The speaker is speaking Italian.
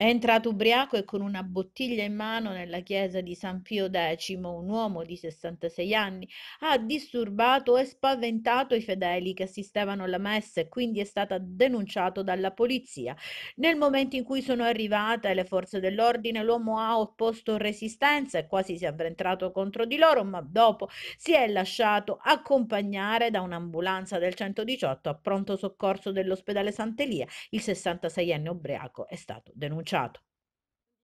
È entrato ubriaco e con una bottiglia in mano nella chiesa di San Pio X, un uomo di 66 anni ha disturbato e spaventato i fedeli che assistevano alla messa e quindi è stato denunciato dalla polizia. Nel momento in cui sono arrivate le forze dell'ordine, l'uomo ha opposto resistenza e quasi si è avventrato contro di loro, ma dopo si è lasciato accompagnare da un'ambulanza del 118 a pronto soccorso dell'ospedale Sant'Elia. Il 66enne ubriaco è stato denunciato bruciato